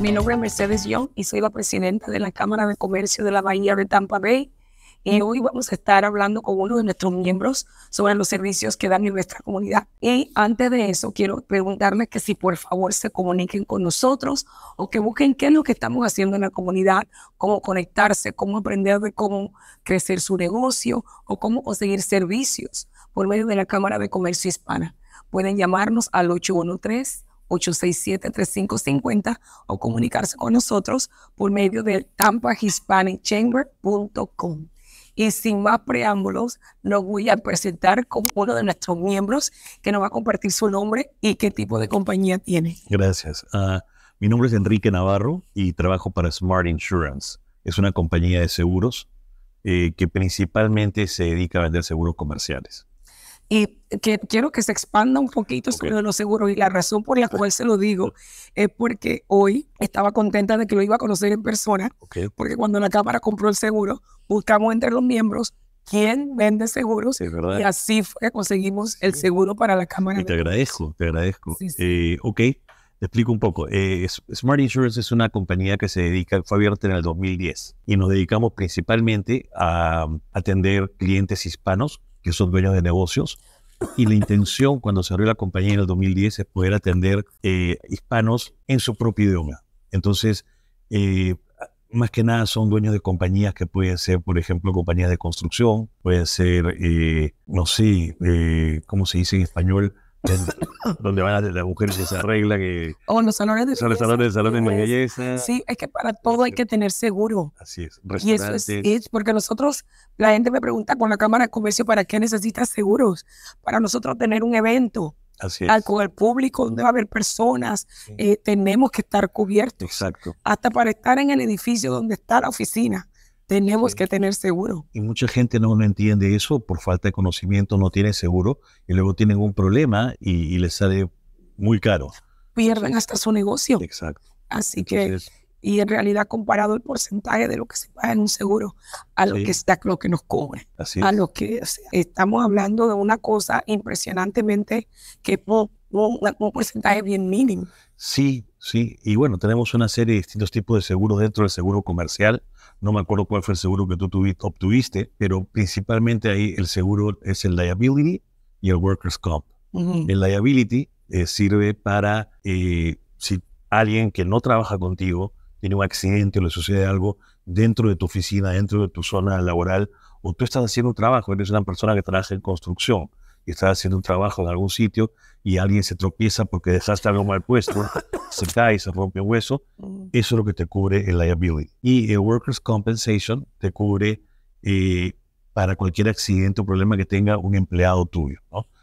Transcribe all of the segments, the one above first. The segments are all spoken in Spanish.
Mi nombre es Mercedes Young y soy la presidenta de la Cámara de Comercio de la Bahía de Tampa Bay. Y eh, hoy vamos a estar hablando con uno de nuestros miembros sobre los servicios que dan en nuestra comunidad. Y antes de eso, quiero preguntarme que si por favor se comuniquen con nosotros o que busquen qué es lo que estamos haciendo en la comunidad, cómo conectarse, cómo aprender de cómo crecer su negocio o cómo conseguir servicios por medio de la Cámara de Comercio Hispana. Pueden llamarnos al 813. 867-3550 o comunicarse con nosotros por medio del tampahispanicchamber.com. Y sin más preámbulos, nos voy a presentar como uno de nuestros miembros que nos va a compartir su nombre y qué tipo de compañía tiene. Gracias. Ah, mi nombre es Enrique Navarro y trabajo para Smart Insurance. Es una compañía de seguros eh, que principalmente se dedica a vender seguros comerciales. Y que quiero que se expanda un poquito sobre los seguros y la razón por la cual se lo digo es porque hoy estaba contenta de que lo iba a conocer en persona, porque cuando la Cámara compró el seguro, buscamos entre los miembros quién vende seguros y así fue que conseguimos el seguro para la Cámara. Y te agradezco, te agradezco. Eh, ok, te explico un poco. Eh, Smart Insurance es una compañía que se dedica, fue abierta en el 2010 y nos dedicamos principalmente a um, atender clientes hispanos que son dueños de negocios. Y la intención cuando se abrió la compañía en el 2010 es poder atender eh, hispanos en su propio idioma. Entonces, eh, más que nada son dueños de compañías que pueden ser, por ejemplo, compañías de construcción, pueden ser, eh, no sé, ¿cómo se dice en español? donde van las mujeres y se arregla que... O los salones de salones, de, belleza. Sí, es que para todo hay que tener seguro. Así es. Y eso es, porque nosotros, la gente me pregunta con la Cámara de Comercio, ¿para qué necesitas seguros? Para nosotros tener un evento. Así es. Con el público, donde va a haber personas, eh, tenemos que estar cubiertos. Exacto. Hasta para estar en el edificio donde está la oficina tenemos que tener seguro. Y mucha gente no, entiende eso por falta de conocimiento, no tiene seguro y luego tienen un problema y, les sale muy caro. Pierden hasta su negocio. Exacto. Así que, y en realidad comparado el porcentaje de lo que se paga en un seguro a lo que está lo que nos cobre. Así es. A lo que estamos hablando de una cosa impresionantemente que es un, un porcentaje bien mínimo. Sí, ¿sí? Y bueno, tenemos una serie de distintos tipos de seguros dentro del seguro comercial. No me acuerdo cuál fue el seguro que tú tuviste, obtuviste, pero principalmente ahí el seguro es el liability y el workers' comp. El liability eh, sirve para eh, si alguien que no trabaja contigo tiene un accidente o le sucede algo dentro de tu oficina, dentro de tu zona laboral, o tú estás haciendo un trabajo, eres una persona que trabaja en construcción y estás haciendo un trabajo en algún sitio y alguien se tropieza porque dejaste algo mal puesto, se cae, y se rompe un hueso, mm. eso es lo que te cubre el liability. Y el Workers' Compensation te cubre eh, para cualquier accidente o problema que tenga un empleado tuyo.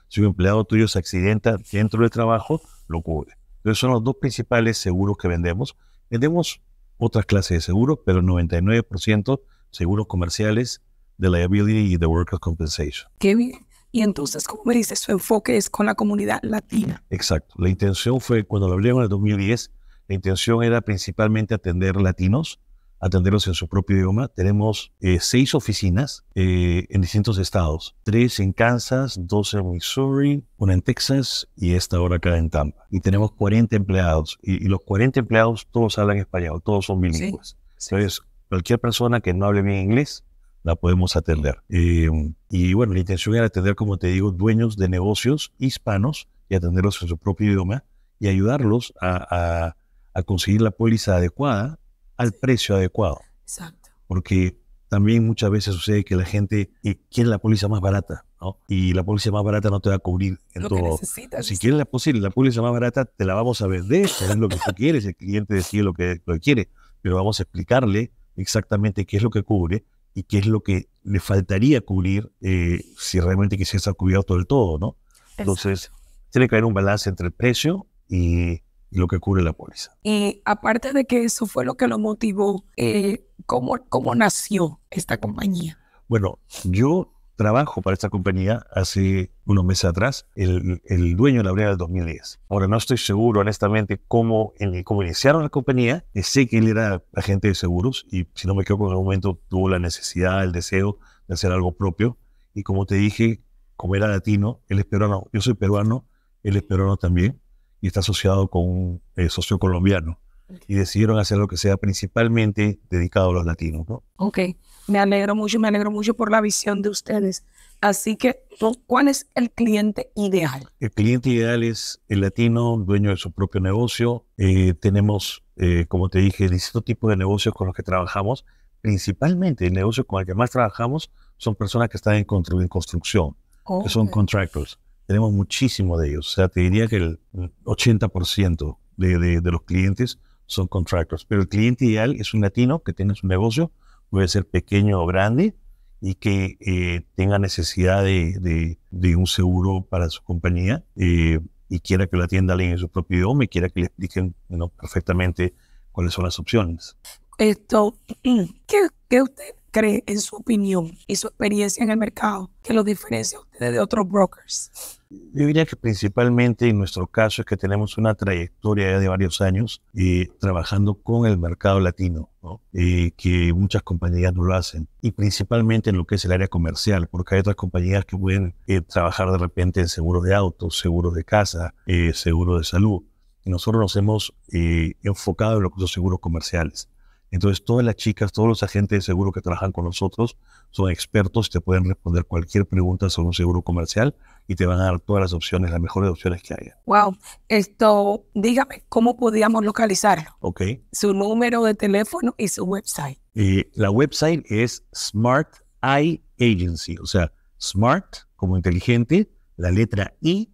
Si un empleado tuyo se accidenta dentro del trabajo, lo cubre. Entonces son los dos principales seguros que vendemos. Vendemos otras clases de seguros, pero el 99% seguros comerciales de liability y de workers' compensation. Qué y entonces, como me dices, su enfoque es con la comunidad latina. Exacto. La intención fue, cuando lo abrieron en el 2010, la intención era principalmente atender latinos, atenderlos en su propio idioma. Tenemos eh, seis oficinas eh, en distintos estados, tres en Kansas, dos en Missouri, una en Texas y esta ahora acá en Tampa. Y tenemos 40 empleados y, los 40 empleados todos hablan español, todos son bilingües. Entonces, cualquier persona que no hable bien inglés la podemos atender. Eh, y bueno, la intención era atender, como te digo, dueños de negocios hispanos y atenderlos en su propio idioma y ayudarlos a, conseguir la póliza adecuada al precio adecuado. Exacto. Porque también muchas veces sucede que la gente eh, quiere la póliza más barata, Y la póliza más barata no te va a cubrir en lo Que necesitas. Si quieres la, posible, la póliza más barata, te la vamos a vender, es lo que tú quieres, el cliente decide lo que, lo que quiere, pero vamos a explicarle exactamente qué es lo que cubre y qué es lo que le faltaría cubrir eh, si realmente quisiera estar cubierto del todo, ¿no? Entonces, tiene que haber un balance entre el precio y, lo que cubre la póliza. Y aparte de que eso fue lo que lo motivó, eh, ¿cómo, ¿cómo nació esta compañía? Bueno, yo trabajo para esta compañía hace unos meses atrás, el, el dueño la abrió del el 2010. Ahora, no estoy seguro, honestamente, cómo, iniciaron la compañía. Sé que él era agente de seguros y, si no me equivoco, en algún momento tuvo la necesidad, el deseo de hacer algo propio. Y como te dije, como era latino, él es peruano, yo soy peruano, él es peruano también y está asociado con un eh, socio colombiano y decidieron hacer lo que sea principalmente dedicado a los latinos. ¿no? Ok, me alegro mucho, me alegro mucho por la visión de ustedes. Así que, ¿cuál es el cliente ideal? El cliente ideal es el latino, dueño de su propio negocio. Eh, tenemos, eh, como te dije, distintos tipos de negocios con los que trabajamos. Principalmente el negocio con el que más trabajamos son personas que están en, construcción, que son contractors. Tenemos muchísimo de ellos. O sea, te diría que el 80% de, de los clientes son contractors. Pero el cliente ideal es un latino que tiene su negocio, puede ser pequeño o grande, y que eh, tenga necesidad de, un seguro para su compañía eh, y quiera que lo atienda alguien en su propio idioma y quiera que le expliquen perfectamente cuáles son las opciones. Esto, ¿qué, qué usted cree en su opinión y su experiencia en el mercado que lo diferencia de otros brokers? Yo diría que principalmente en nuestro caso es que tenemos una trayectoria de varios años trabajando con el mercado latino, que muchas compañías no lo hacen, y principalmente en lo que es el área comercial, porque hay otras compañías que pueden eh, trabajar de repente en seguros de autos, seguros de casa, eh, seguros de salud. Y nosotros nos hemos eh, enfocado en los seguros comerciales. Entonces, todas las chicas, todos los agentes de seguro que trabajan con nosotros son expertos, te pueden responder cualquier pregunta sobre un seguro comercial y te van a dar todas las opciones, las mejores opciones que haya. Wow, esto, dígame, ¿cómo podíamos localizarlo? Ok. Su número de teléfono y su website. la website es Smart Agency, o sea, Smart como inteligente, la letra I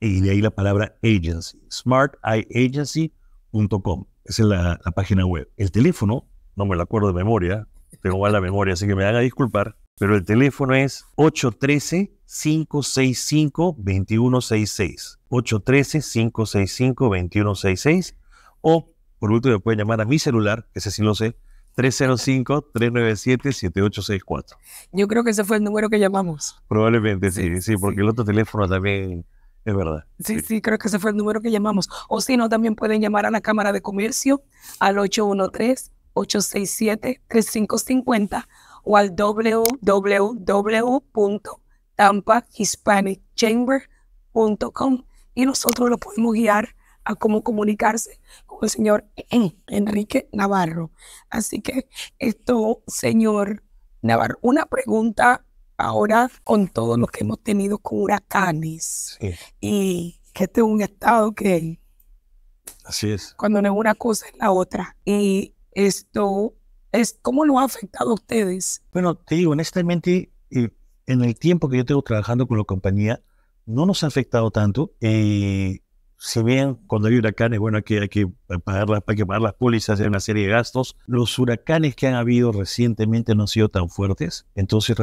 y de ahí la palabra agency, smartiagency.com. Esa es la, página web. El teléfono, no me lo acuerdo de memoria, tengo mala memoria, así que me van disculpar, pero el teléfono es 813-565-2166. 813-565-2166 o por último me pueden llamar a mi celular, ese sí lo sé, 305-397-7864. Yo creo que ese fue el número que llamamos. Probablemente, sí, sí porque el otro teléfono también es verdad. Sí, sí, creo que ese fue el número que llamamos. O si no, también pueden llamar a la Cámara de Comercio al 813-867-3550 o al www.tampahispanicchamber.com y nosotros lo podemos guiar a cómo comunicarse con el señor Enrique Navarro. Así que esto, señor Navarro, una pregunta ahora con todo lo que hemos tenido con huracanes y que este es un estado que así es cuando no una cosa es la otra y esto es cómo lo ha afectado a ustedes bueno te digo honestamente en el tiempo que yo tengo trabajando con la compañía no nos ha afectado tanto Y eh, si bien cuando hay huracanes, bueno, hay que, hay que, pagar las, hay que las pólizas, hay una serie de gastos. Los huracanes que han habido recientemente no han sido tan fuertes. Entonces,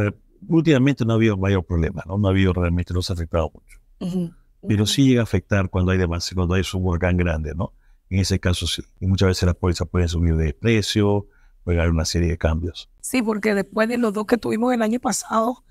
últimamente no ha habido mayor problema, no, no ha habido realmente, no se ha afectado mucho. Pero sí llega a afectar cuando hay demasiado, cuando hay un volcán grande, ¿no? En ese caso sí. Y muchas veces las pólizas pueden subir de precio, puede haber una serie de cambios. Sí, porque después de los dos que tuvimos el año pasado,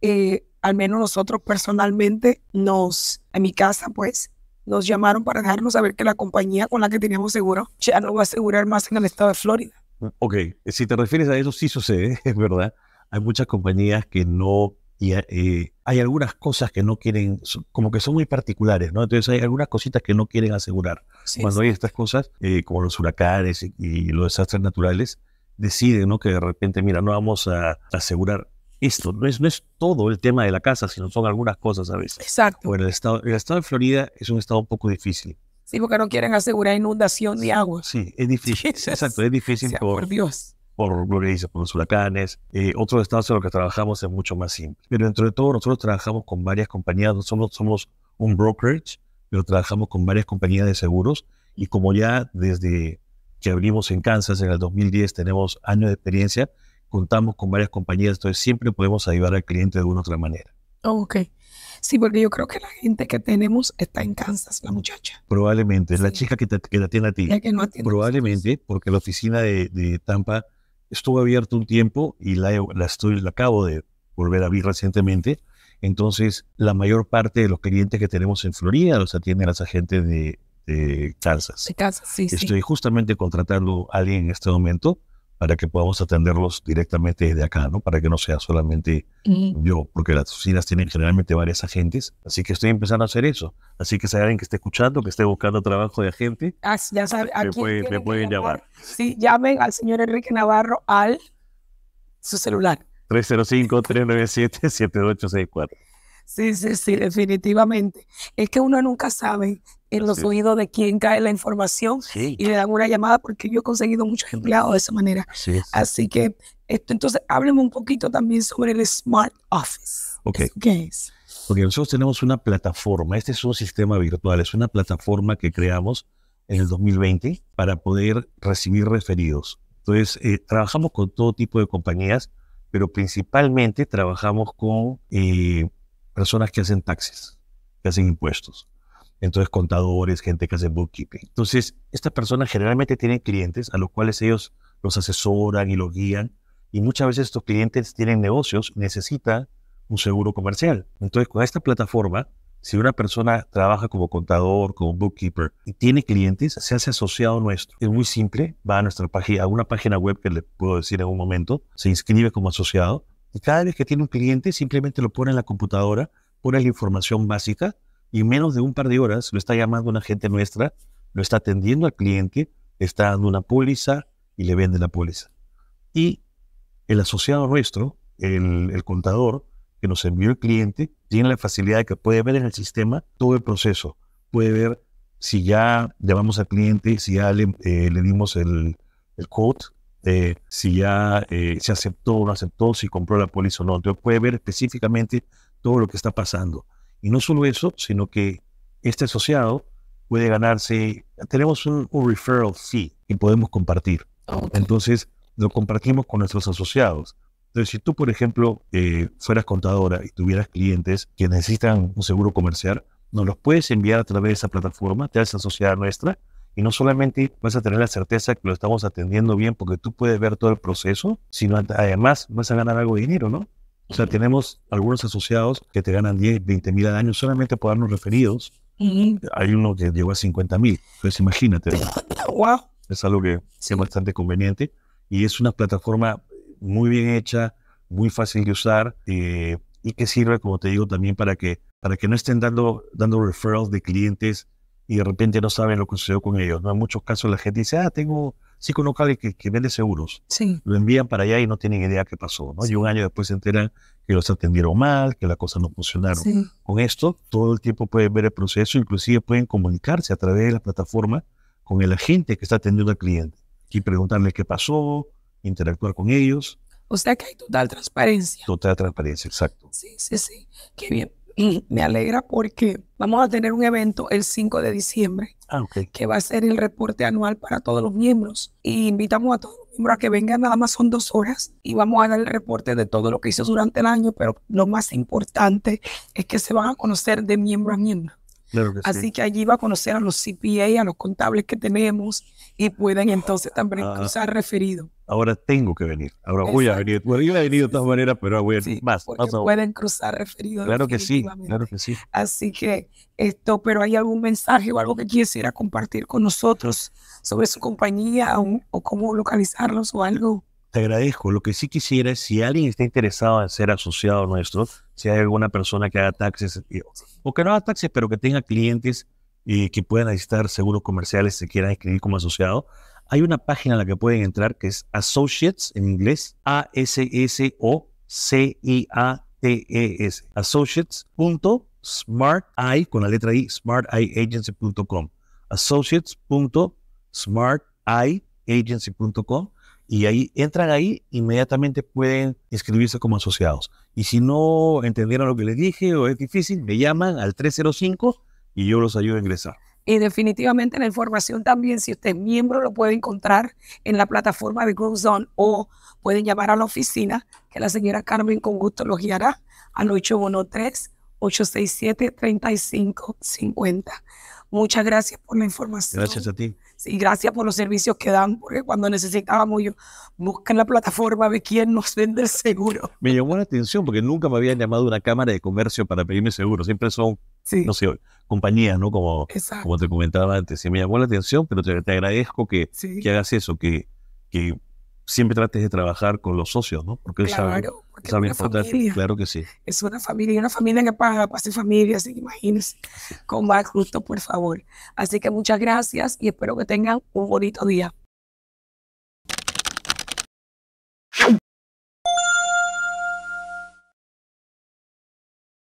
eh, al menos nosotros personalmente nos, en mi casa pues, nos llamaron para dejarnos saber que la compañía con la que teníamos seguro ya no va a asegurar más en el estado de Florida. Ok, si te refieres a eso, sí sucede, es verdad hay muchas compañías que no, y, eh, eh, hay algunas cosas que no quieren, como que son muy particulares, ¿no? Entonces hay algunas cositas que no quieren asegurar. Cuando hay estas cosas, eh, como los huracanes y, los desastres naturales, deciden, ¿no? Que de repente, mira, no vamos a asegurar esto. No es, no es todo el tema de la casa, sino son algunas cosas a veces. Exacto. Bueno, el estado, el estado de Florida es un estado un poco difícil. Sí, porque no quieren asegurar inundación de agua. Sí, es difícil. exacto, es difícil. por Dios por dice por los huracanes. Eh, otros estados en los que trabajamos es mucho más simple. Pero dentro de todo, nosotros trabajamos con varias compañías. Nosotros somos, un brokerage, pero trabajamos con varias compañías de seguros. Y como ya desde que abrimos en Kansas en el 2010 tenemos años de experiencia, contamos con varias compañías, entonces siempre podemos ayudar al cliente de una u otra manera. Ok. Sí, porque yo creo que la gente que tenemos está en Kansas, la muchacha. Probablemente, es la chica que te, que atiende a ti. Probablemente, porque la oficina de, de Tampa estuvo abierto un tiempo y la, estoy, la acabo de volver a abrir recientemente. Entonces, la mayor parte de los clientes que tenemos en Florida los atienden las agentes de, de Kansas. De Kansas, sí, Estoy justamente contratando a alguien en este momento para que podamos atenderlos directamente desde acá, ¿no? Para que no sea solamente yo, porque las oficinas tienen generalmente varias agentes, así que estoy empezando a hacer eso. Así que si hay alguien que esté escuchando, que esté buscando trabajo de agente, ah, ya sabe, me, pueden llamar? llamar. Sí, llamen al señor Enrique Navarro al su celular. 305-397-7864. Sí, sí, sí, definitivamente. Es que uno nunca sabe en los oídos de quien cae la información y le dan una llamada porque yo he conseguido muchos empleados de esa manera. Así, que esto, entonces hábleme un poquito también sobre el Smart Office. Ok. ¿Qué es? Porque nosotros tenemos una plataforma, este es un sistema virtual, es una plataforma que creamos en el 2020 para poder recibir referidos. Entonces, eh, trabajamos con todo tipo de compañías, pero principalmente trabajamos con eh, personas que hacen taxis, que hacen impuestos entonces contadores, gente que hace bookkeeping. Entonces, esta persona generalmente tienen clientes a los cuales ellos los asesoran y los guían, y muchas veces estos clientes tienen negocios, necesitan un seguro comercial. Entonces, con esta plataforma, si una persona trabaja como contador, como bookkeeper y tiene clientes, se hace asociado nuestro. Es muy simple, va a nuestra página, a una página web que le puedo decir en un momento, se inscribe como asociado y cada vez que tiene un cliente simplemente lo pone en la computadora, pone la información básica y menos de un par de horas lo está llamando una gente nuestra, lo está atendiendo al cliente, está dando una póliza y le vende la póliza. Y el asociado nuestro, el, contador que nos envió el cliente, tiene la facilidad de que puede ver en el sistema todo el proceso, puede ver si ya llamamos al cliente, si ya le, eh, dimos el, code, eh, si ya eh, se aceptó o no aceptó, si compró la póliza o no. Entonces puede ver específicamente todo lo que está pasando. Y no solo eso, sino que este asociado puede ganarse, tenemos un, referral fee que podemos compartir. Entonces, lo compartimos con nuestros asociados. Entonces, si tú, por ejemplo, eh, fueras contadora y tuvieras clientes que necesitan un seguro comercial, nos los puedes enviar a través de esa plataforma, te haces asociada nuestra, y no solamente vas a tener la certeza que lo estamos atendiendo bien porque tú puedes ver todo el proceso, sino además vas a ganar algo de dinero, ¿no? O sea, tenemos algunos asociados que te ganan 10, 20 mil al año solamente por darnos referidos. Hay uno que llegó a 50 mil. Entonces, imagínate. wow. Es algo que es bastante conveniente y es una plataforma muy bien hecha, muy fácil de usar eh, y que sirve, como te digo, también para que, para que no estén dando, dando referrals de clientes y de repente no saben lo que sucedió con ellos. ¿no? En muchos casos la gente dice, ah, tengo cinco locales que, que vende seguros. Sí. Lo envían para allá y no tienen idea qué pasó. ¿no? Y un año después se enteran que los atendieron mal, que las cosas no funcionaron. Con esto, todo el tiempo pueden ver el proceso, inclusive pueden comunicarse a través de la plataforma con el agente que está atendiendo al cliente y preguntarle qué pasó, interactuar con ellos. O sea que hay total transparencia. Total transparencia, exacto. Sí, sí, sí. Qué bien. Y me alegra porque vamos a tener un evento el 5 de diciembre, ah, que va a ser el reporte anual para todos los miembros. Y invitamos a todos los miembros a que vengan, nada más son dos horas, y vamos a dar el reporte de todo lo que hizo durante el año, pero lo más importante es que se van a conocer de miembro a miembro. Así que allí va a conocer a los CPA, a los contables que tenemos y pueden entonces también usar ah. cruzar referido ahora tengo que venir, ahora voy a venir. Bueno, yo venido de todas maneras, pero voy a venir más, Pueden cruzar referidos. Claro que sí, claro que sí. Así que esto, pero hay algún mensaje o algo que quisiera compartir con nosotros sobre su compañía o, cómo localizarlos o algo. Te agradezco. Lo que sí quisiera es si alguien está interesado en ser asociado nuestro, si hay alguna persona que haga taxis o que no haga taxis, pero que tenga clientes y eh, que puedan necesitar seguros comerciales, se quieran inscribir como asociado, hay una página a la que pueden entrar que es Associates en inglés, A-S-S-O-C-I-A-T-E-S, associates.smartI con la letra I, smartiagency.com, associates.smartiagency.com y ahí entran ahí, inmediatamente pueden inscribirse como asociados. Y si no entendieron lo que les dije o es difícil, me llaman al 305 y yo los ayudo a ingresar. Y definitivamente la información también, si usted es miembro, lo puede encontrar en la plataforma de Zone o pueden llamar a la oficina, que la señora Carmen con gusto los guiará al 813-867-3550. Muchas gracias por la información. Gracias a ti. Y gracias por los servicios que dan, porque cuando necesitábamos yo, en la plataforma de quién nos vende el seguro. Me llamó la atención porque nunca me habían llamado una cámara de comercio para pedirme seguro, siempre son no sé, compañías, ¿no? Como, como te comentaba antes. Y me llamó la atención, pero te, agradezco que, hagas eso, que, que siempre trates de trabajar con los socios, ¿no? Porque claro, saben es Claro que sí. Es una familia, y una familia que paga, ser familia, así que imagínense, con más justo, por favor. Así que muchas gracias y espero que tengan un bonito día.